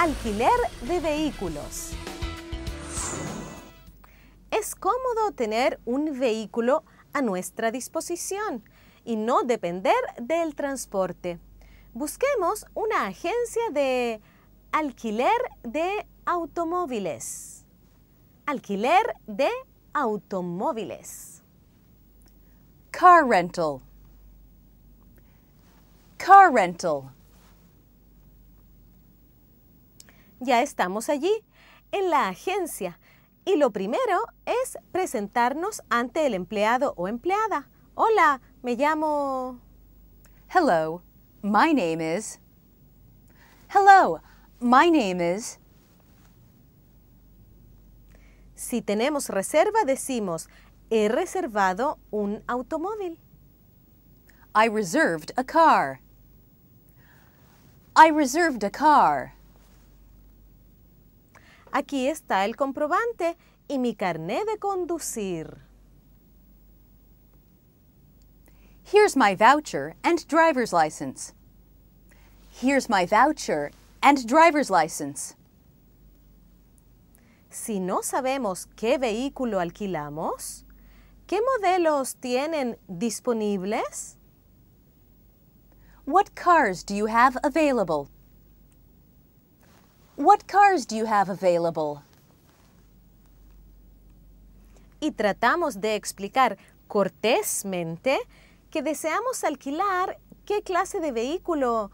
Alquiler de vehículos. Es cómodo tener un vehículo a nuestra disposición y no depender del transporte. Busquemos una agencia de alquiler de automóviles. Alquiler de automóviles. Car rental. Car rental. ya estamos allí, en la agencia. Y lo primero es presentarnos ante el empleado o empleada. Hola, me llamo... Hello, my name is... Hello, my name is... Si tenemos reserva, decimos, he reservado un automóvil. I reserved a car. I reserved a car. Aquí está el comprobante y mi carné de conducir. Here's my voucher and driver's license. Here's my voucher and driver's license. Si no sabemos qué vehículo alquilamos, ¿qué modelos tienen disponibles? What cars do you have available? What cars do you have available? Y tratamos de explicar cortésmente que deseamos alquilar qué clase de vehículo,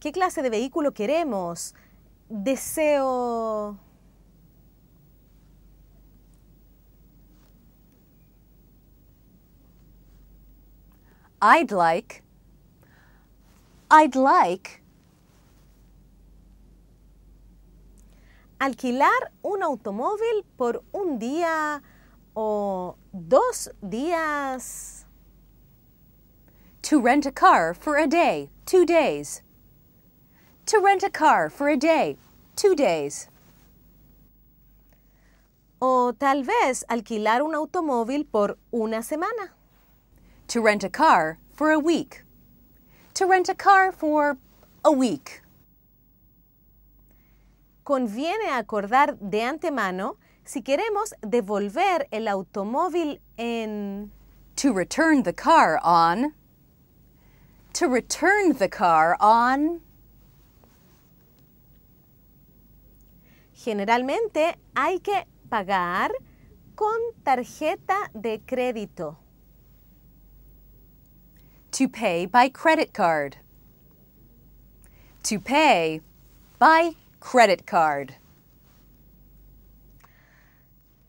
qué clase de vehículo queremos. Deseo I'd like I'd like alquilar un automóvil por un día o dos días. To rent a car for a day, two days. To rent a car for a day, two days. O tal vez alquilar un automóvil por una semana. To rent a car for a week. To rent a car for a week conviene acordar de antemano si queremos devolver el automóvil en... To return the car on. To return the car on. Generalmente hay que pagar con tarjeta de crédito. To pay by credit card. To pay by credit card.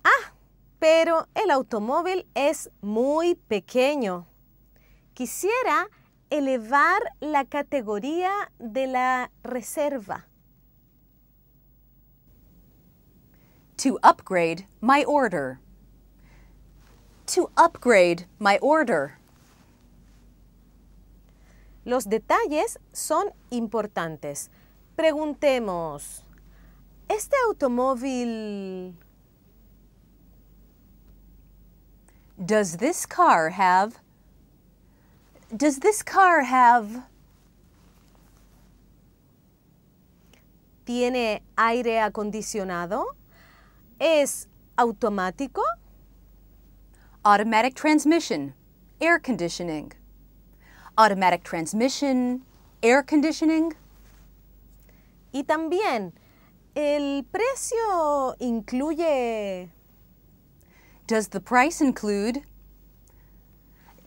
Ah, pero el automóvil es muy pequeño. Quisiera elevar la categoría de la reserva. To upgrade my order. To upgrade my order. Los detalles son importantes. Preguntemos, ¿este automóvil... Does this car have... Does this car have... ¿Tiene aire acondicionado? ¿Es automático? Automatic transmission, air conditioning. Automatic transmission, air conditioning. Y también, ¿el precio incluye... Does the price include...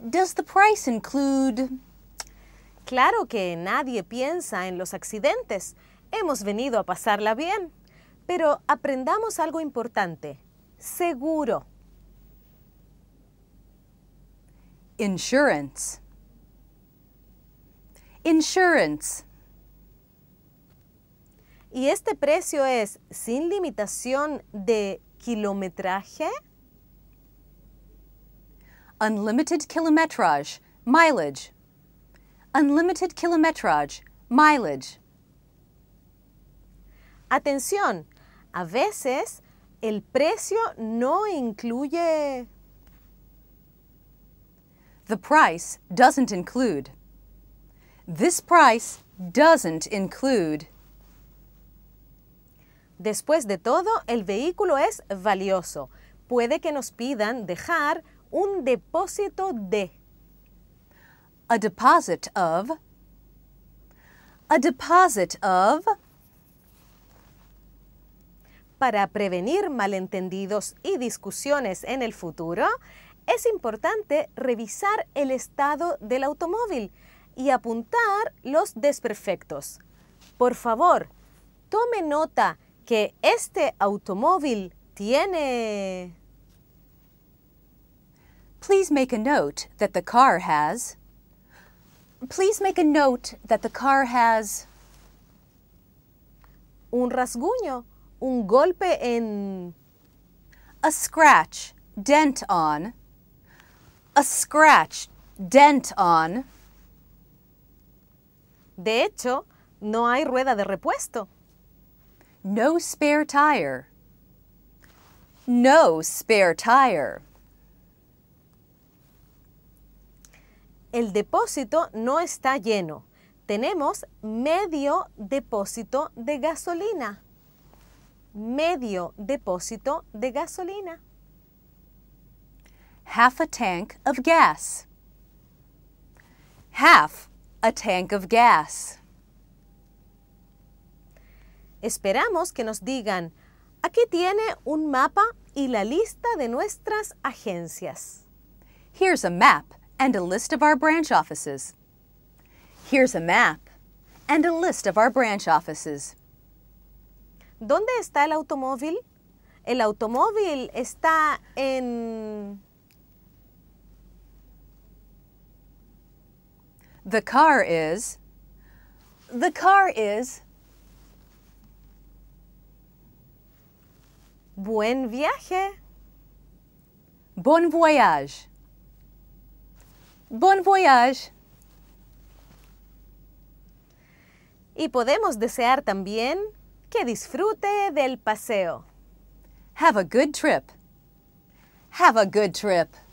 Does the price include... Claro que nadie piensa en los accidentes. Hemos venido a pasarla bien. Pero aprendamos algo importante. Seguro. Insurance. Insurance. Y este precio es sin limitación de kilometraje. Unlimited kilometrage, mileage. Unlimited kilometrage, mileage. Atención, a veces el precio no incluye... The price doesn't include. This price doesn't include. Después de todo, el vehículo es valioso. Puede que nos pidan dejar un depósito de. A deposit of. A deposit of. Para prevenir malentendidos y discusiones en el futuro, es importante revisar el estado del automóvil y apuntar los desperfectos. Por favor, tome nota que este automóvil tiene. Please make a note that the car has. Please make a note that the car has. Un rasguño, un golpe en. A scratch, dent on. A scratch, dent on. De hecho, no hay rueda de repuesto. No spare tire. No spare tire. El depósito no está lleno. Tenemos medio depósito de gasolina. Medio depósito de gasolina. Half a tank of gas. Half a tank of gas. Esperamos que nos digan, aquí tiene un mapa y la lista de nuestras agencias. Here's a map and a list of our branch offices. Here's a map and a list of our branch offices. ¿Dónde está el automóvil? El automóvil está en... The car is... The car is... Buen viaje. Bon voyage. Bon voyage. Y podemos desear también que disfrute del paseo. Have a good trip. Have a good trip.